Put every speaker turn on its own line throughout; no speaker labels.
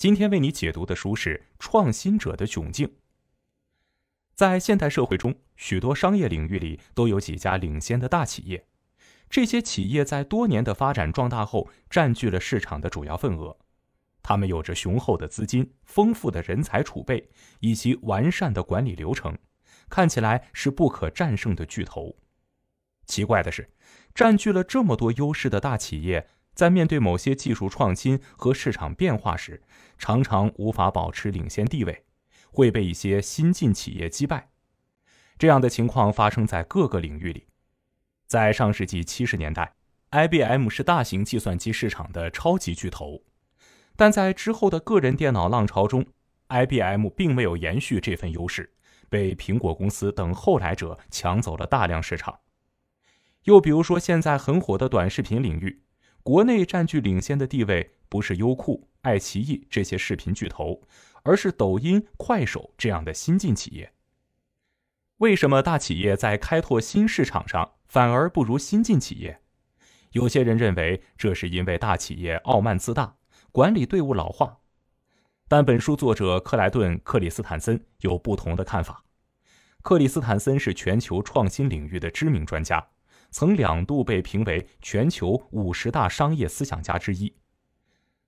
今天为你解读的书是《创新者的窘境》。在现代社会中，许多商业领域里都有几家领先的大企业，这些企业在多年的发展壮大后占据了市场的主要份额。他们有着雄厚的资金、丰富的人才储备以及完善的管理流程，看起来是不可战胜的巨头。奇怪的是，占据了这么多优势的大企业。在面对某些技术创新和市场变化时，常常无法保持领先地位，会被一些新进企业击败。这样的情况发生在各个领域里。在上世纪七十年代，IBM 是大型计算机市场的超级巨头，但在之后的个人电脑浪潮中，IBM 并没有延续这份优势，被苹果公司等后来者抢走了大量市场。又比如说，现在很火的短视频领域。国内占据领先的地位不是优酷、爱奇艺这些视频巨头，而是抖音、快手这样的新进企业。为什么大企业在开拓新市场上反而不如新进企业？有些人认为这是因为大企业傲慢自大，管理队伍老化。但本书作者克莱顿·克里斯坦森有不同的看法。克里斯坦森是全球创新领域的知名专家。曾两度被评为全球五十大商业思想家之一。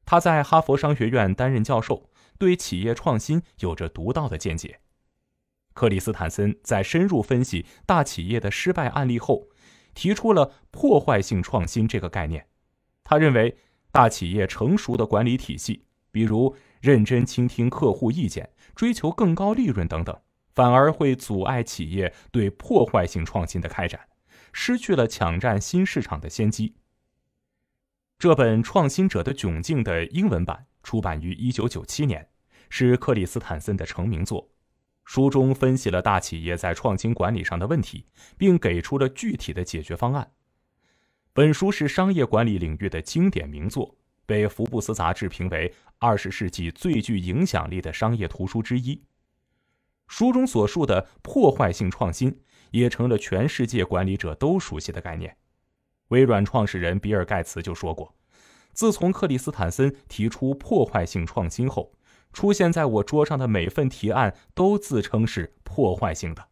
他在哈佛商学院担任教授，对企业创新有着独到的见解。克里斯坦森在深入分析大企业的失败案例后，提出了“破坏性创新”这个概念。他认为，大企业成熟的管理体系，比如认真倾听客户意见、追求更高利润等等，反而会阻碍企业对破坏性创新的开展。失去了抢占新市场的先机。这本《创新者的窘境》的英文版出版于1997年，是克里斯坦森的成名作。书中分析了大企业在创新管理上的问题，并给出了具体的解决方案。本书是商业管理领域的经典名作，被《福布斯》杂志评为20世纪最具影响力的商业图书之一。书中所述的破坏性创新。也成了全世界管理者都熟悉的概念。微软创始人比尔·盖茨就说过：“自从克里斯坦森提出破坏性创新后，出现在我桌上的每份提案都自称是破坏性的。”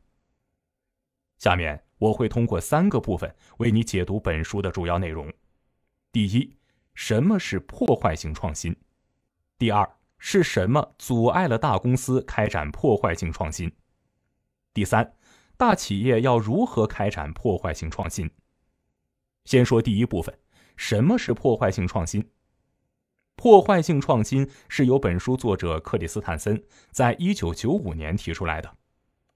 下面我会通过三个部分为你解读本书的主要内容：第一，什么是破坏性创新；第二，是什么阻碍了大公司开展破坏性创新；第三。大企业要如何开展破坏性创新？先说第一部分，什么是破坏性创新？破坏性创新是由本书作者克里斯·坦森在1995年提出来的。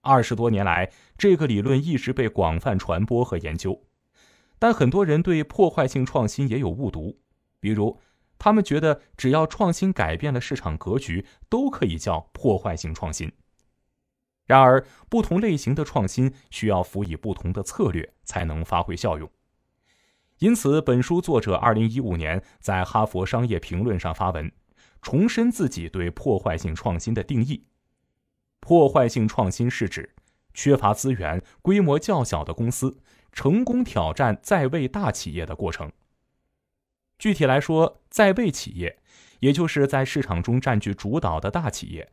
二十多年来，这个理论一直被广泛传播和研究，但很多人对破坏性创新也有误读，比如，他们觉得只要创新改变了市场格局，都可以叫破坏性创新。然而，不同类型的创新需要辅以不同的策略才能发挥效用。因此，本书作者二零一五年在《哈佛商业评论》上发文，重申自己对破坏性创新的定义：破坏性创新是指缺乏资源、规模较小的公司成功挑战在位大企业的过程。具体来说，在位企业，也就是在市场中占据主导的大企业。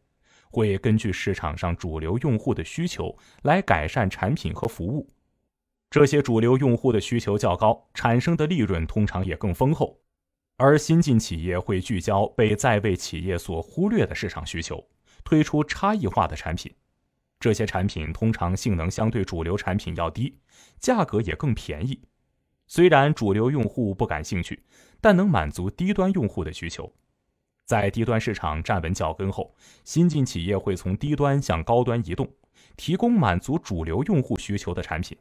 会根据市场上主流用户的需求来改善产品和服务。这些主流用户的需求较高，产生的利润通常也更丰厚。而新进企业会聚焦被在位企业所忽略的市场需求，推出差异化的产品。这些产品通常性能相对主流产品要低，价格也更便宜。虽然主流用户不感兴趣，但能满足低端用户的需求。在低端市场站稳脚跟后，新进企业会从低端向高端移动，提供满足主流用户需求的产品。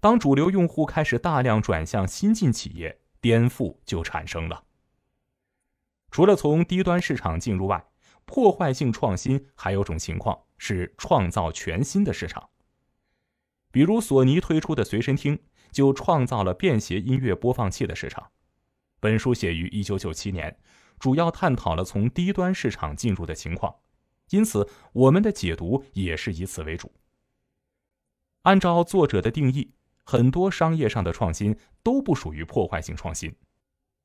当主流用户开始大量转向新进企业，颠覆就产生了。除了从低端市场进入外，破坏性创新还有种情况是创造全新的市场，比如索尼推出的随身听就创造了便携音乐播放器的市场。本书写于1997年。主要探讨了从低端市场进入的情况，因此我们的解读也是以此为主。按照作者的定义，很多商业上的创新都不属于破坏性创新。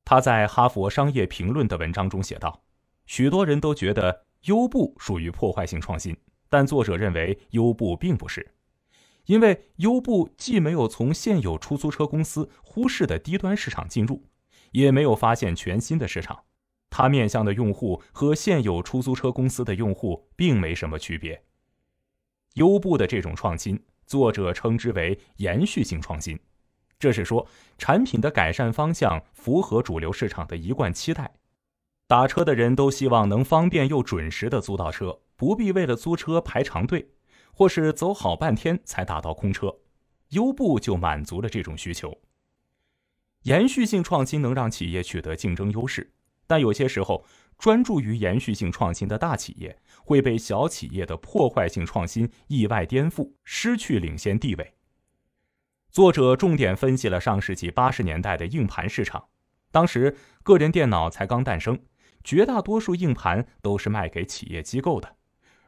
他在《哈佛商业评论》的文章中写道：“许多人都觉得优步属于破坏性创新，但作者认为优步并不是，因为优步既没有从现有出租车公司忽视的低端市场进入，也没有发现全新的市场。”它面向的用户和现有出租车公司的用户并没什么区别。优步的这种创新，作者称之为延续性创新。这是说，产品的改善方向符合主流市场的一贯期待。打车的人都希望能方便又准时的租到车，不必为了租车排长队，或是走好半天才打到空车。优步就满足了这种需求。延续性创新能让企业取得竞争优势。但有些时候，专注于延续性创新的大企业会被小企业的破坏性创新意外颠覆，失去领先地位。作者重点分析了上世纪八十年代的硬盘市场，当时个人电脑才刚诞生，绝大多数硬盘都是卖给企业机构的，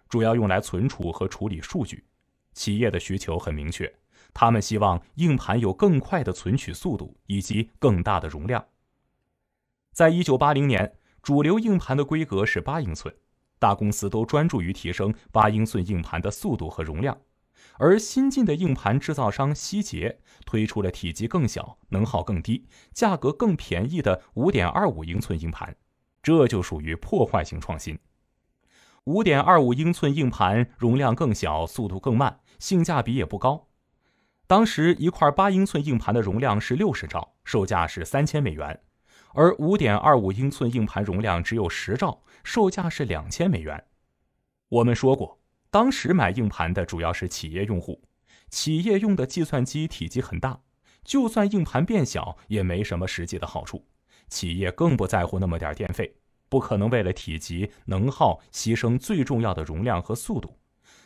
主要用来存储和处理数据。企业的需求很明确，他们希望硬盘有更快的存取速度以及更大的容量。在一九八零年，主流硬盘的规格是八英寸，大公司都专注于提升八英寸硬盘的速度和容量，而新进的硬盘制造商希捷推出了体积更小、能耗更低、价格更便宜的五点二五英寸硬盘，这就属于破坏性创新。五点二五英寸硬盘容量更小，速度更慢，性价比也不高。当时一块八英寸硬盘的容量是六十兆，售价是三千美元。而5.25英寸硬盘容量只有10兆，售价是2000美元。我们说过，当时买硬盘的主要是企业用户，企业用的计算机体积很大，就算硬盘变小也没什么实际的好处。企业更不在乎那么点电费，不可能为了体积能耗牺牲最重要的容量和速度，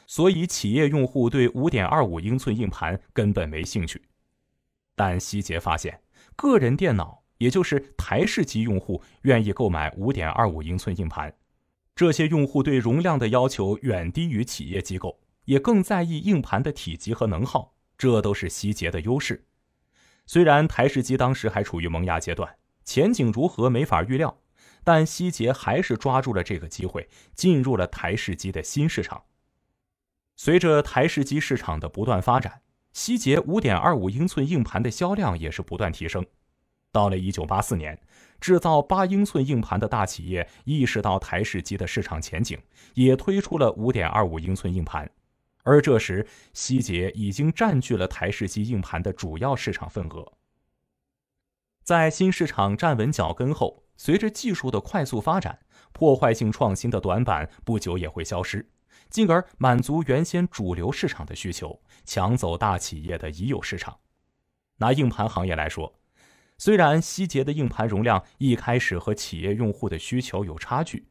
所以企业用户对5.25英寸硬盘根本没兴趣。但希捷发现，个人电脑。也就是台式机用户愿意购买5.25英寸硬盘，这些用户对容量的要求远低于企业机构，也更在意硬盘的体积和能耗，这都是希捷的优势。虽然台式机当时还处于萌芽阶段，前景如何没法预料，但希捷还是抓住了这个机会，进入了台式机的新市场。随着台式机市场的不断发展，希捷5.25英寸硬盘的销量也是不断提升。到了一九八四年，制造八英寸硬盘的大企业意识到台式机的市场前景，也推出了五点二五英寸硬盘。而这时，希捷已经占据了台式机硬盘的主要市场份额。在新市场站稳脚跟后，随着技术的快速发展，破坏性创新的短板不久也会消失，进而满足原先主流市场的需求，抢走大企业的已有市场。拿硬盘行业来说。虽然希捷的硬盘容量一开始和企业用户的需求有差距，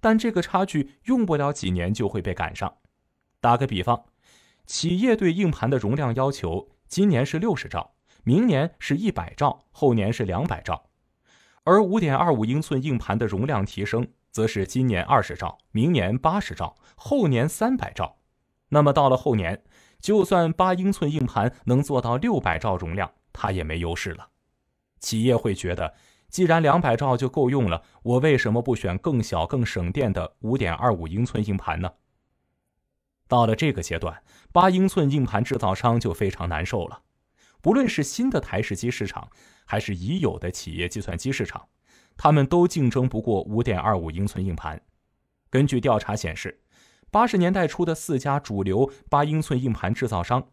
但这个差距用不了几年就会被赶上。打个比方，企业对硬盘的容量要求今年是六十兆，明年是一百兆，后年是两百兆；而五点二五英寸硬盘的容量提升，则是今年二十兆，明年八十兆，后年三百兆。那么到了后年，就算八英寸硬盘能做到六百兆容量，它也没优势了。企业会觉得，既然两百兆就够用了，我为什么不选更小、更省电的五点二五英寸硬盘呢？到了这个阶段，八英寸硬盘制造商就非常难受了。不论是新的台式机市场，还是已有的企业计算机市场，他们都竞争不过五点二五英寸硬盘。根据调查显示，八十年代初的四家主流八英寸硬盘制造商，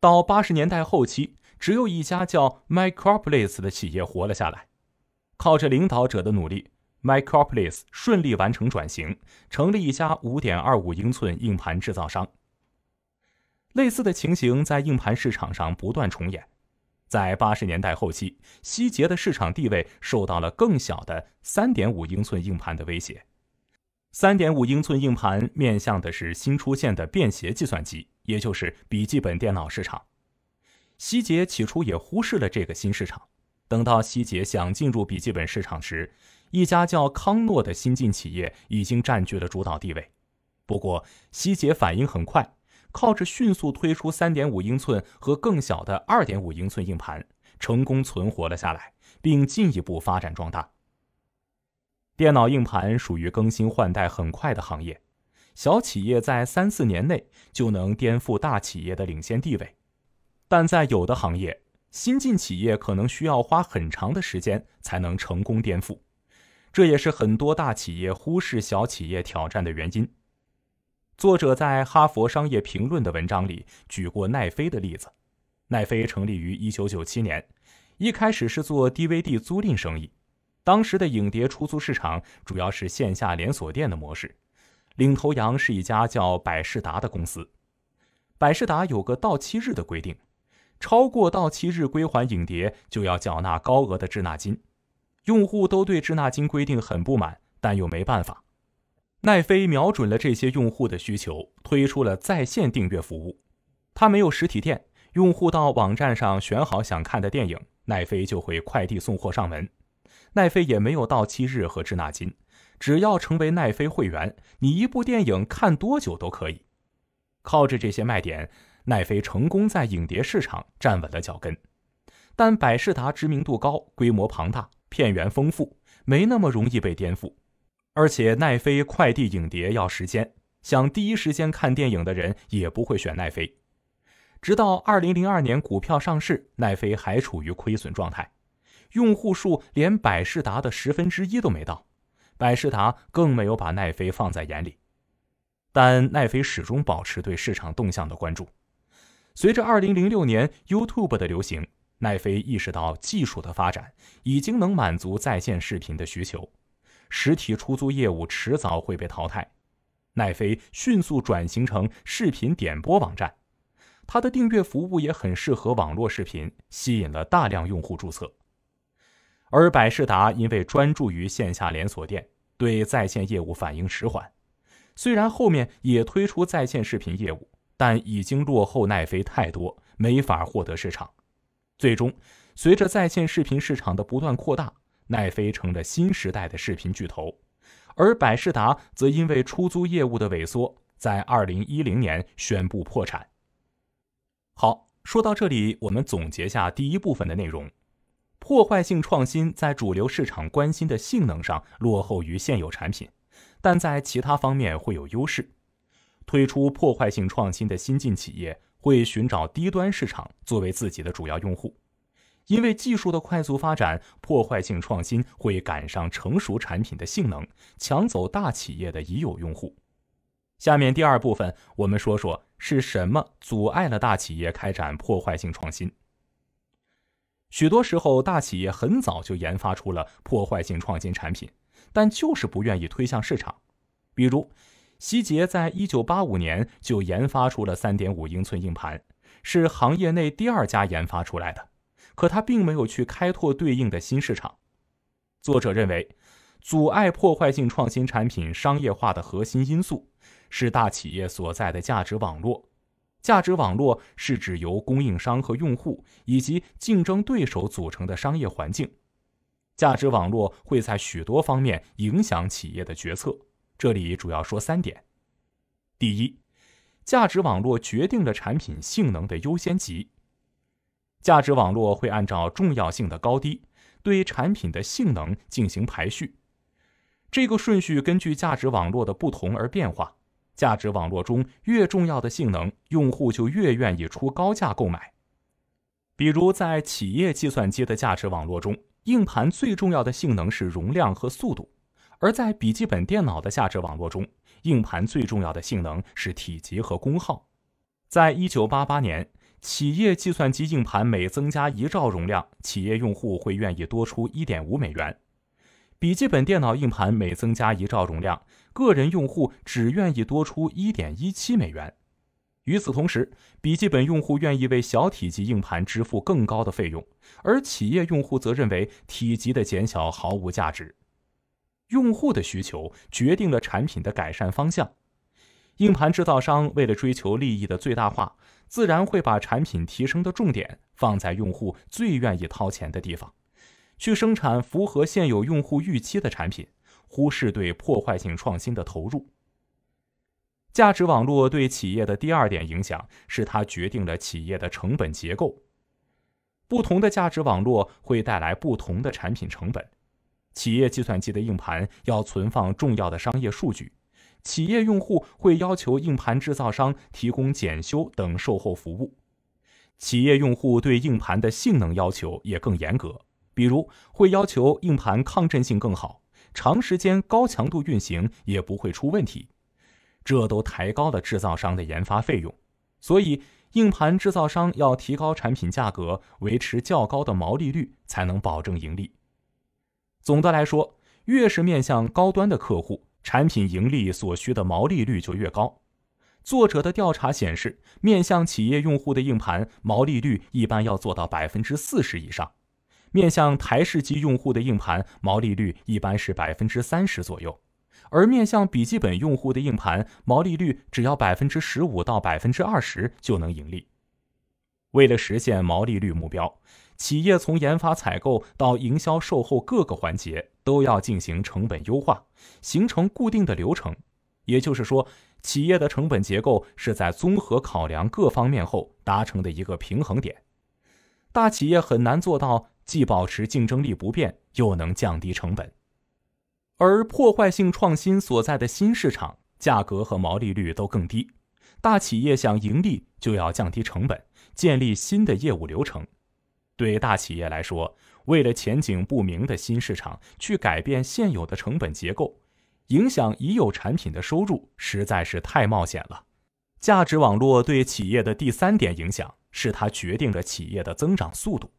到八十年代后期。只有一家叫 Micropolis 的企业活了下来，靠着领导者的努力，Micropolis 顺利完成转型，成立一家5.25英寸硬盘制造商。类似的情形在硬盘市场上不断重演。在八十年代后期，希捷的市场地位受到了更小的3.5英寸硬盘的威胁。3.5英寸硬盘面向的是新出现的便携计算机，也就是笔记本电脑市场。希捷起初也忽视了这个新市场，等到希捷想进入笔记本市场时，一家叫康诺的新进企业已经占据了主导地位。不过，希捷反应很快，靠着迅速推出3.5英寸和更小的2.5英寸硬盘，成功存活了下来，并进一步发展壮大。电脑硬盘属于更新换代很快的行业，小企业在三四年内就能颠覆大企业的领先地位。但在有的行业，新进企业可能需要花很长的时间才能成功颠覆，这也是很多大企业忽视小企业挑战的原因。作者在《哈佛商业评论》的文章里举过奈飞的例子。奈飞成立于1997年，一开始是做 DVD 租赁生意。当时的影碟出租市场主要是线下连锁店的模式，领头羊是一家叫百事达的公司。百事达有个到期日的规定。超过到期日归还影碟就要缴纳高额的滞纳金，用户都对滞纳金规定很不满，但又没办法。奈飞瞄准了这些用户的需求，推出了在线订阅服务。它没有实体店，用户到网站上选好想看的电影，奈飞就会快递送货上门。奈飞也没有到期日和滞纳金，只要成为奈飞会员，你一部电影看多久都可以。靠着这些卖点。奈飞成功在影碟市场站稳了脚跟，但百事达知名度高、规模庞大、片源丰富，没那么容易被颠覆。而且奈飞快递影碟要时间，想第一时间看电影的人也不会选奈飞。直到2002年股票上市，奈飞还处于亏损状态，用户数连百事达的十分之一都没到，百事达更没有把奈飞放在眼里。但奈飞始终保持对市场动向的关注。随着2006年 YouTube 的流行，奈飞意识到技术的发展已经能满足在线视频的需求，实体出租业务迟早会被淘汰。奈飞迅速转型成视频点播网站，它的订阅服务也很适合网络视频，吸引了大量用户注册。而百事达因为专注于线下连锁店，对在线业务反应迟缓，虽然后面也推出在线视频业务。但已经落后奈飞太多，没法获得市场。最终，随着在线视频市场的不断扩大，奈飞成了新时代的视频巨头，而百事达则因为出租业务的萎缩，在二零一零年宣布破产。好，说到这里，我们总结下第一部分的内容：破坏性创新在主流市场关心的性能上落后于现有产品，但在其他方面会有优势。推出破坏性创新的新进企业会寻找低端市场作为自己的主要用户，因为技术的快速发展，破坏性创新会赶上成熟产品的性能，抢走大企业的已有用户。下面第二部分，我们说说是什么阻碍了大企业开展破坏性创新。许多时候，大企业很早就研发出了破坏性创新产品，但就是不愿意推向市场，比如。希捷在一九八五年就研发出了三点五英寸硬盘，是行业内第二家研发出来的。可他并没有去开拓对应的新市场。作者认为，阻碍破坏性创新产品商业化的核心因素是大企业所在的价值网络。价值网络是指由供应商和用户以及竞争对手组成的商业环境。价值网络会在许多方面影响企业的决策。这里主要说三点：第一，价值网络决定了产品性能的优先级。价值网络会按照重要性的高低对产品的性能进行排序，这个顺序根据价值网络的不同而变化。价值网络中越重要的性能，用户就越愿意出高价购买。比如，在企业计算机的价值网络中，硬盘最重要的性能是容量和速度。而在笔记本电脑的价值网络中，硬盘最重要的性能是体积和功耗。在一九八八年，企业计算机硬盘每增加一兆容量，企业用户会愿意多出一点五美元；笔记本电脑硬盘每增加一兆容量，个人用户只愿意多出一点一七美元。与此同时，笔记本用户愿意为小体积硬盘支付更高的费用，而企业用户则认为体积的减小毫无价值。用户的需求决定了产品的改善方向。硬盘制造商为了追求利益的最大化，自然会把产品提升的重点放在用户最愿意掏钱的地方，去生产符合现有用户预期的产品，忽视对破坏性创新的投入。价值网络对企业的第二点影响是，它决定了企业的成本结构。不同的价值网络会带来不同的产品成本。企业计算机的硬盘要存放重要的商业数据，企业用户会要求硬盘制造商提供检修等售后服务。企业用户对硬盘的性能要求也更严格，比如会要求硬盘抗震性更好，长时间高强度运行也不会出问题。这都抬高了制造商的研发费用，所以硬盘制造商要提高产品价格，维持较高的毛利率，才能保证盈利。总的来说，越是面向高端的客户，产品盈利所需的毛利率就越高。作者的调查显示，面向企业用户的硬盘毛利率一般要做到百分之四十以上；面向台式机用户的硬盘毛利率一般是百分之三十左右；而面向笔记本用户的硬盘毛利率只要百分之十五到百分之二十就能盈利。为了实现毛利率目标，企业从研发、采购到营销、售后各个环节都要进行成本优化，形成固定的流程。也就是说，企业的成本结构是在综合考量各方面后达成的一个平衡点。大企业很难做到既保持竞争力不变，又能降低成本。而破坏性创新所在的新市场，价格和毛利率都更低。大企业想盈利，就要降低成本，建立新的业务流程。对大企业来说，为了前景不明的新市场去改变现有的成本结构，影响已有产品的收入实在是太冒险了。价值网络对企业的第三点影响是，它决定着企业的增长速度。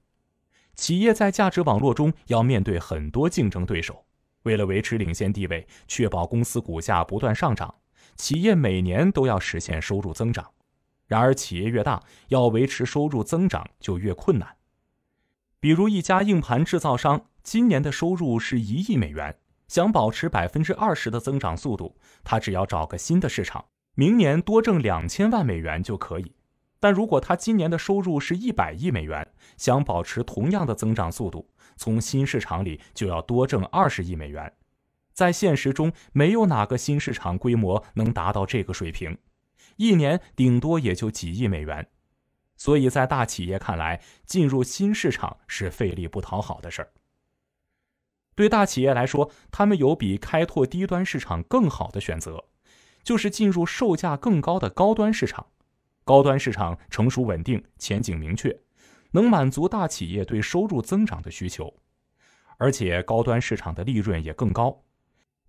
企业在价值网络中要面对很多竞争对手，为了维持领先地位，确保公司股价不断上涨，企业每年都要实现收入增长。然而，企业越大，要维持收入增长就越困难。比如一家硬盘制造商，今年的收入是一亿美元，想保持百分之二十的增长速度，他只要找个新的市场，明年多挣两千万美元就可以。但如果他今年的收入是一百亿美元，想保持同样的增长速度，从新市场里就要多挣二十亿美元。在现实中，没有哪个新市场规模能达到这个水平，一年顶多也就几亿美元。所以在大企业看来，进入新市场是费力不讨好的事儿。对大企业来说，他们有比开拓低端市场更好的选择，就是进入售价更高的高端市场。高端市场成熟稳定，前景明确，能满足大企业对收入增长的需求，而且高端市场的利润也更高。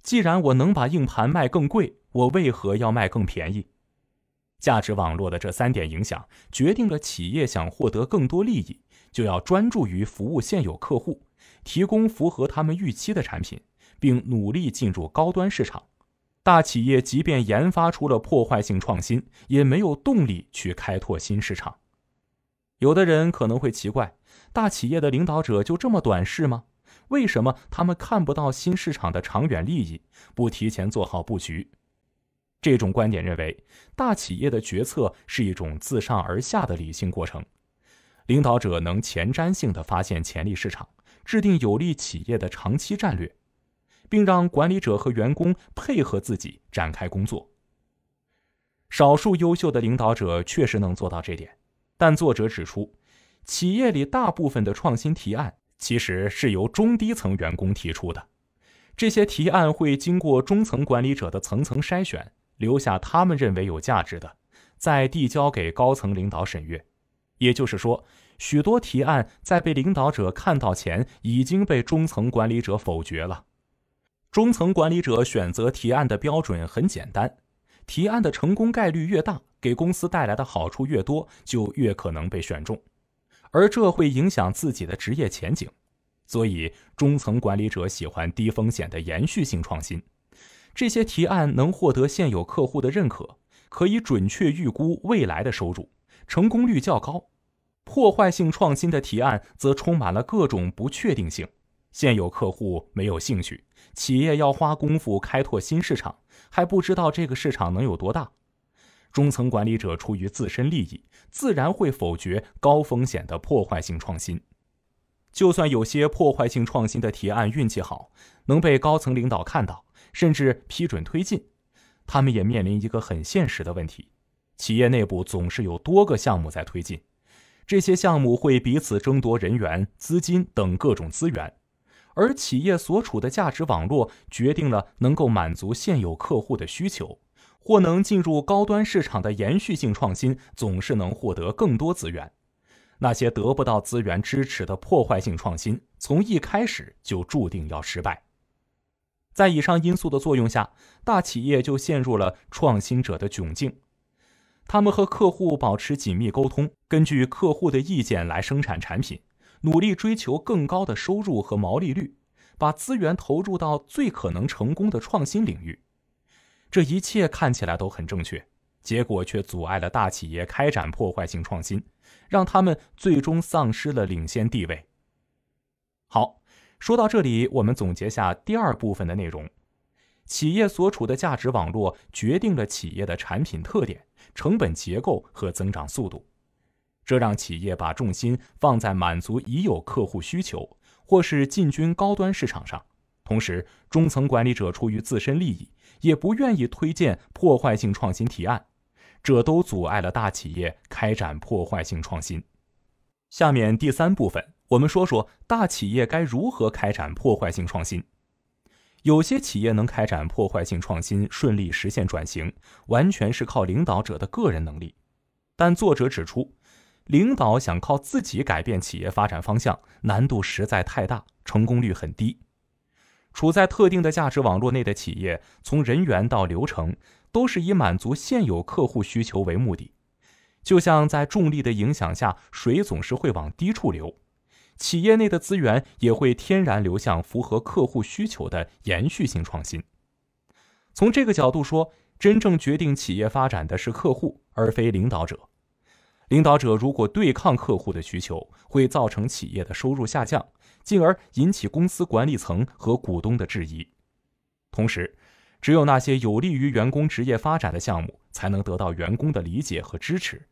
既然我能把硬盘卖更贵，我为何要卖更便宜？价值网络的这三点影响，决定了企业想获得更多利益，就要专注于服务现有客户，提供符合他们预期的产品，并努力进入高端市场。大企业即便研发出了破坏性创新，也没有动力去开拓新市场。有的人可能会奇怪，大企业的领导者就这么短视吗？为什么他们看不到新市场的长远利益，不提前做好布局？这种观点认为，大企业的决策是一种自上而下的理性过程，领导者能前瞻性的发现潜力市场，制定有利企业的长期战略，并让管理者和员工配合自己展开工作。少数优秀的领导者确实能做到这点，但作者指出，企业里大部分的创新提案其实是由中低层员工提出的，这些提案会经过中层管理者的层层筛选。留下他们认为有价值的，再递交给高层领导审阅。也就是说，许多提案在被领导者看到前，已经被中层管理者否决了。中层管理者选择提案的标准很简单：提案的成功概率越大，给公司带来的好处越多，就越可能被选中。而这会影响自己的职业前景，所以中层管理者喜欢低风险的延续性创新。这些提案能获得现有客户的认可，可以准确预估未来的收入，成功率较高。破坏性创新的提案则充满了各种不确定性，现有客户没有兴趣，企业要花功夫开拓新市场，还不知道这个市场能有多大。中层管理者出于自身利益，自然会否决高风险的破坏性创新。就算有些破坏性创新的提案运气好，能被高层领导看到。甚至批准推进，他们也面临一个很现实的问题：企业内部总是有多个项目在推进，这些项目会彼此争夺人员、资金等各种资源。而企业所处的价值网络决定了能够满足现有客户的需求，或能进入高端市场的延续性创新总是能获得更多资源。那些得不到资源支持的破坏性创新，从一开始就注定要失败。在以上因素的作用下，大企业就陷入了创新者的窘境。他们和客户保持紧密沟通，根据客户的意见来生产产品，努力追求更高的收入和毛利率，把资源投入到最可能成功的创新领域。这一切看起来都很正确，结果却阻碍了大企业开展破坏性创新，让他们最终丧失了领先地位。好。说到这里，我们总结下第二部分的内容：企业所处的价值网络决定了企业的产品特点、成本结构和增长速度。这让企业把重心放在满足已有客户需求，或是进军高端市场上。同时，中层管理者出于自身利益，也不愿意推荐破坏性创新提案，这都阻碍了大企业开展破坏性创新。下面第三部分，我们说说大企业该如何开展破坏性创新。有些企业能开展破坏性创新，顺利实现转型，完全是靠领导者的个人能力。但作者指出，领导想靠自己改变企业发展方向，难度实在太大，成功率很低。处在特定的价值网络内的企业，从人员到流程，都是以满足现有客户需求为目的。就像在重力的影响下，水总是会往低处流，企业内的资源也会天然流向符合客户需求的延续性创新。从这个角度说，真正决定企业发展的是客户，而非领导者。领导者如果对抗客户的需求，会造成企业的收入下降，进而引起公司管理层和股东的质疑。同时，只有那些有利于员工职业发展的项目，才能得到员工的理解和支持。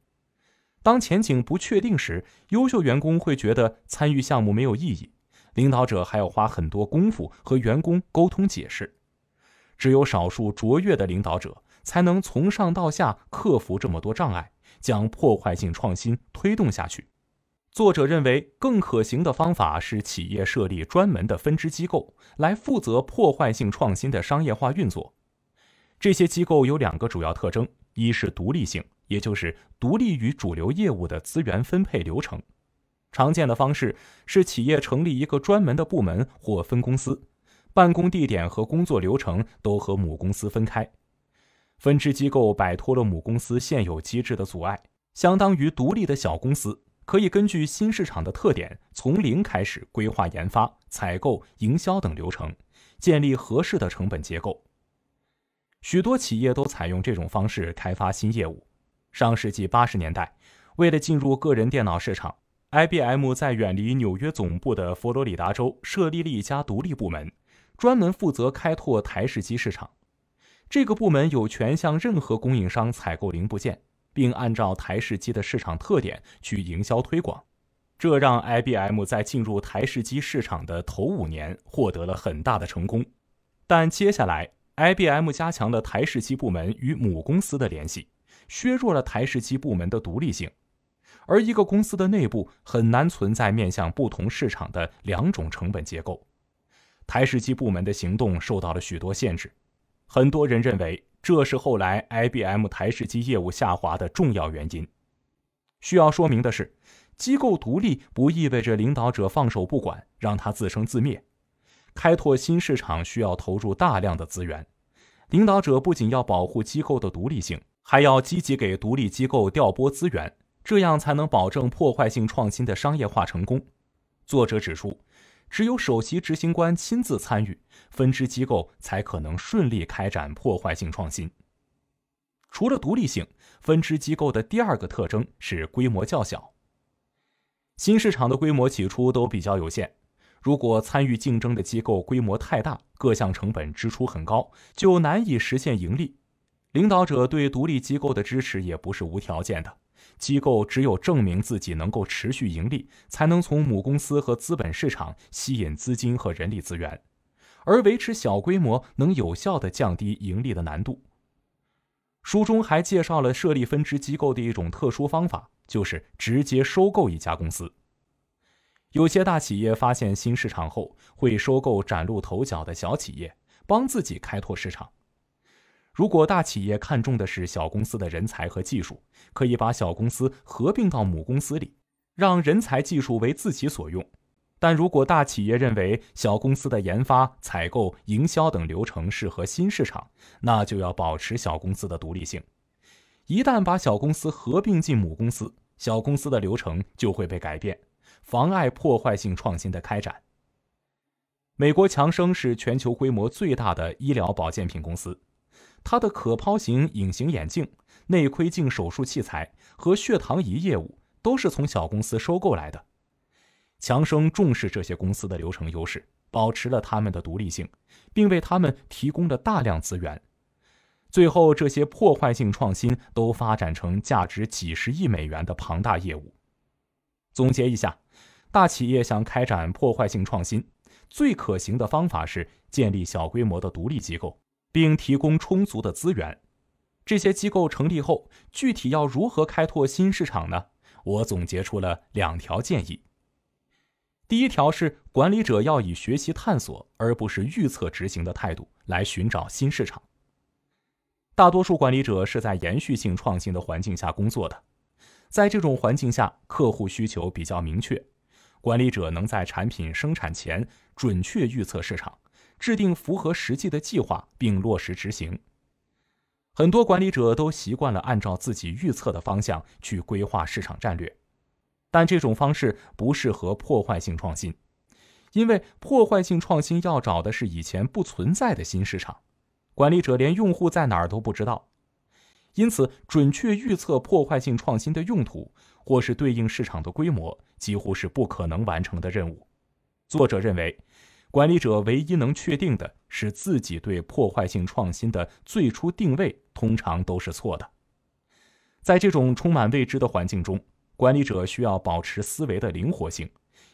当前景不确定时，优秀员工会觉得参与项目没有意义。领导者还要花很多功夫和员工沟通解释。只有少数卓越的领导者才能从上到下克服这么多障碍，将破坏性创新推动下去。作者认为，更可行的方法是企业设立专门的分支机构来负责破坏性创新的商业化运作。这些机构有两个主要特征：一是独立性。也就是独立于主流业务的资源分配流程，常见的方式是企业成立一个专门的部门或分公司，办公地点和工作流程都和母公司分开。分支机构摆脱了母公司现有机制的阻碍，相当于独立的小公司，可以根据新市场的特点，从零开始规划研发、采购、营销等流程，建立合适的成本结构。许多企业都采用这种方式开发新业务。上世纪八十年代，为了进入个人电脑市场，IBM 在远离纽约总部的佛罗里达州设立了一家独立部门，专门负责开拓台式机市场。这个部门有权向任何供应商采购零部件，并按照台式机的市场特点去营销推广。这让 IBM 在进入台式机市场的头五年获得了很大的成功。但接下来，IBM 加强了台式机部门与母公司的联系。削弱了台式机部门的独立性，而一个公司的内部很难存在面向不同市场的两种成本结构。台式机部门的行动受到了许多限制，很多人认为这是后来 IBM 台式机业务下滑的重要原因。需要说明的是，机构独立不意味着领导者放手不管，让它自生自灭。开拓新市场需要投入大量的资源，领导者不仅要保护机构的独立性。还要积极给独立机构调拨资源，这样才能保证破坏性创新的商业化成功。作者指出，只有首席执行官亲自参与，分支机构才可能顺利开展破坏性创新。除了独立性，分支机构的第二个特征是规模较小。新市场的规模起初都比较有限，如果参与竞争的机构规模太大，各项成本支出很高，就难以实现盈利。领导者对独立机构的支持也不是无条件的，机构只有证明自己能够持续盈利，才能从母公司和资本市场吸引资金和人力资源，而维持小规模能有效的降低盈利的难度。书中还介绍了设立分支机构的一种特殊方法，就是直接收购一家公司。有些大企业发现新市场后，会收购崭露头角的小企业，帮自己开拓市场。如果大企业看重的是小公司的人才和技术，可以把小公司合并到母公司里，让人才、技术为自己所用；但如果大企业认为小公司的研发、采购、营销等流程适合新市场，那就要保持小公司的独立性。一旦把小公司合并进母公司，小公司的流程就会被改变，妨碍破坏性创新的开展。美国强生是全球规模最大的医疗保健品公司。它的可抛型隐形眼镜、内窥镜手术器材和血糖仪业务都是从小公司收购来的。强生重视这些公司的流程优势，保持了他们的独立性，并为他们提供了大量资源。最后，这些破坏性创新都发展成价值几十亿美元的庞大业务。总结一下，大企业想开展破坏性创新，最可行的方法是建立小规模的独立机构。并提供充足的资源，这些机构成立后，具体要如何开拓新市场呢？我总结出了两条建议。第一条是管理者要以学习探索，而不是预测执行的态度来寻找新市场。大多数管理者是在延续性创新的环境下工作的，在这种环境下，客户需求比较明确，管理者能在产品生产前准确预测市场。制定符合实际的计划并落实执行。很多管理者都习惯了按照自己预测的方向去规划市场战略，但这种方式不适合破坏性创新，因为破坏性创新要找的是以前不存在的新市场，管理者连用户在哪儿都不知道。因此，准确预测破坏性创新的用途或是对应市场的规模，几乎是不可能完成的任务。作者认为。管理者唯一能确定的是，自己对破坏性创新的最初定位通常都是错的。在这种充满未知的环境中，管理者需要保持思维的灵活性，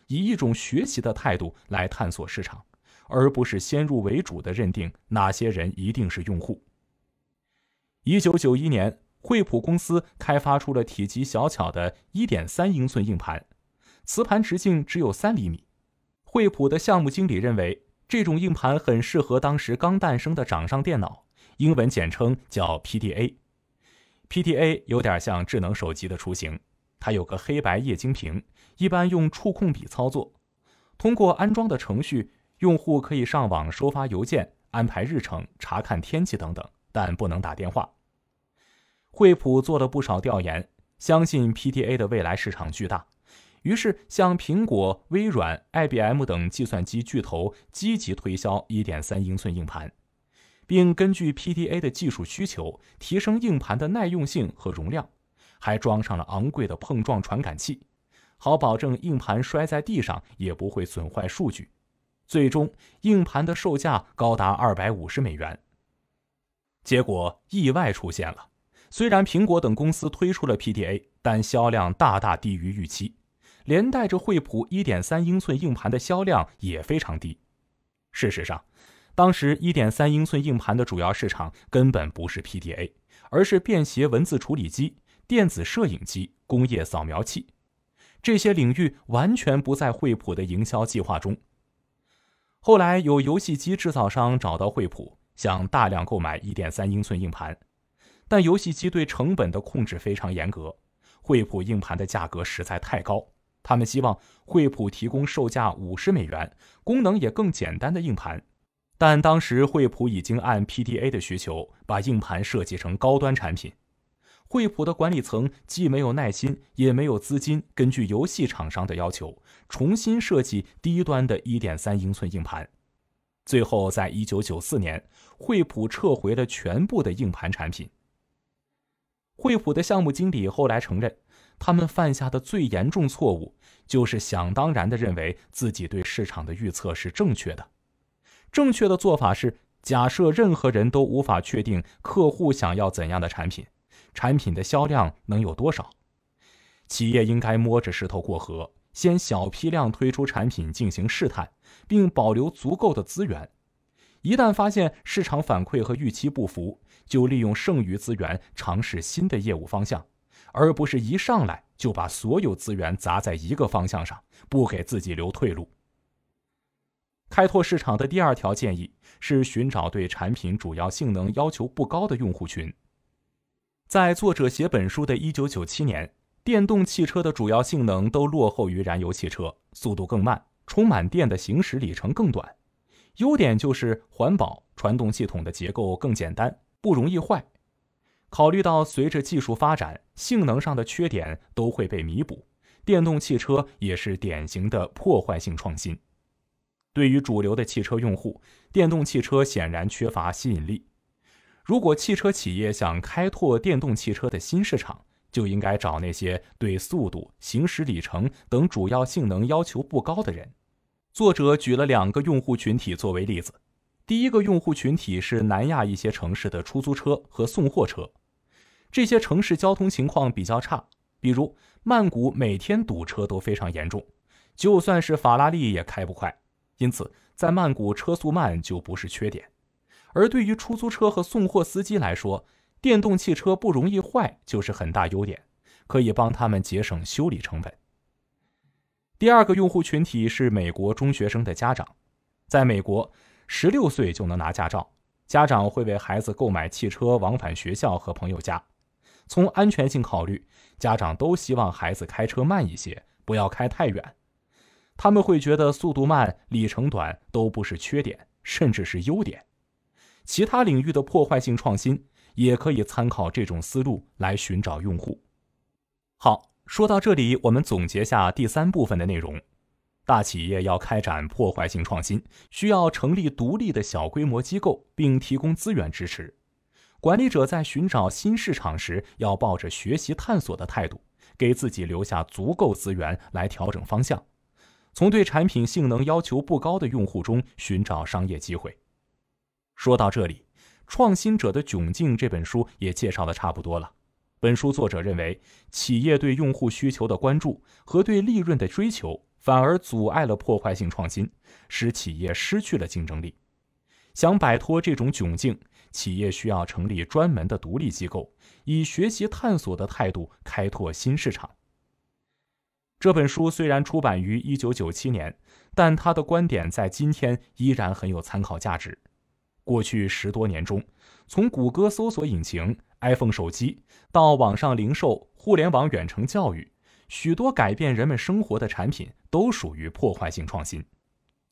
以一种学习的态度来探索市场，而不是先入为主的认定哪些人一定是用户。一九九一年，惠普公司开发出了体积小巧的一点三英寸硬盘，磁盘直径只有三厘米。惠普的项目经理认为，这种硬盘很适合当时刚诞生的掌上电脑，英文简称叫 PDA。PDA 有点像智能手机的雏形，它有个黑白液晶屏，一般用触控笔操作。通过安装的程序，用户可以上网、收发邮件、安排日程、查看天气等等，但不能打电话。惠普做了不少调研，相信 PDA 的未来市场巨大。于是，向苹果、微软、IBM 等计算机巨头积极推销1.3英寸硬盘，并根据 PDA 的技术需求，提升硬盘的耐用性和容量，还装上了昂贵的碰撞传感器，好保证硬盘摔在地上也不会损坏数据。最终，硬盘的售价高达250美元。结果，意外出现了：虽然苹果等公司推出了 PDA，但销量大大低于预期。连带着惠普1.3英寸硬盘的销量也非常低。事实上，当时1.3英寸硬盘的主要市场根本不是 PDA，而是便携文字处理机、电子摄影机、工业扫描器这些领域，完全不在惠普的营销计划中。后来有游戏机制造商找到惠普，想大量购买1.3英寸硬盘，但游戏机对成本的控制非常严格，惠普硬盘的价格实在太高。他们希望惠普提供售价五十美元、功能也更简单的硬盘，但当时惠普已经按 PDA 的需求把硬盘设计成高端产品。惠普的管理层既没有耐心，也没有资金，根据游戏厂商的要求重新设计低端的一点三英寸硬盘。最后，在一九九四年，惠普撤回了全部的硬盘产品。惠普的项目经理后来承认。他们犯下的最严重错误，就是想当然地认为自己对市场的预测是正确的。正确的做法是，假设任何人都无法确定客户想要怎样的产品，产品的销量能有多少。企业应该摸着石头过河，先小批量推出产品进行试探，并保留足够的资源。一旦发现市场反馈和预期不符，就利用剩余资源尝试新的业务方向。而不是一上来就把所有资源砸在一个方向上，不给自己留退路。开拓市场的第二条建议是寻找对产品主要性能要求不高的用户群。在作者写本书的1997年，电动汽车的主要性能都落后于燃油汽车，速度更慢，充满电的行驶里程更短。优点就是环保，传动系统的结构更简单，不容易坏。考虑到随着技术发展，性能上的缺点都会被弥补，电动汽车也是典型的破坏性创新。对于主流的汽车用户，电动汽车显然缺乏吸引力。如果汽车企业想开拓电动汽车的新市场，就应该找那些对速度、行驶里程等主要性能要求不高的人。作者举了两个用户群体作为例子。第一个用户群体是南亚一些城市的出租车和送货车，这些城市交通情况比较差，比如曼谷每天堵车都非常严重，就算是法拉利也开不快。因此，在曼谷车速慢就不是缺点，而对于出租车和送货司机来说，电动汽车不容易坏就是很大优点，可以帮他们节省修理成本。第二个用户群体是美国中学生的家长，在美国。十六岁就能拿驾照，家长会为孩子购买汽车往返学校和朋友家。从安全性考虑，家长都希望孩子开车慢一些，不要开太远。他们会觉得速度慢、里程短都不是缺点，甚至是优点。其他领域的破坏性创新也可以参考这种思路来寻找用户。好，说到这里，我们总结下第三部分的内容。大企业要开展破坏性创新，需要成立独立的小规模机构，并提供资源支持。管理者在寻找新市场时，要抱着学习探索的态度，给自己留下足够资源来调整方向，从对产品性能要求不高的用户中寻找商业机会。说到这里，《创新者的窘境》这本书也介绍的差不多了。本书作者认为，企业对用户需求的关注和对利润的追求。反而阻碍了破坏性创新，使企业失去了竞争力。想摆脱这种窘境，企业需要成立专门的独立机构，以学习探索的态度开拓新市场。这本书虽然出版于1997年，但他的观点在今天依然很有参考价值。过去十多年中，从谷歌搜索引擎、iPhone 手机到网上零售、互联网远程教育，许多改变人们生活的产品。都属于破坏性创新。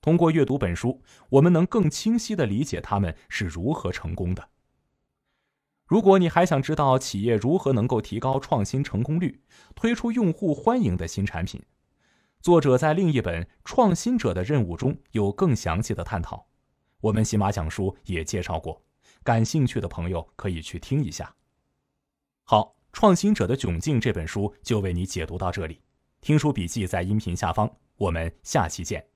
通过阅读本书，我们能更清晰的理解他们是如何成功的。如果你还想知道企业如何能够提高创新成功率，推出用户欢迎的新产品，作者在另一本《创新者的任务》中有更详细的探讨。我们喜马讲书也介绍过，感兴趣的朋友可以去听一下。好，《创新者的窘境》这本书就为你解读到这里。听书笔记在音频下方，我们下期见。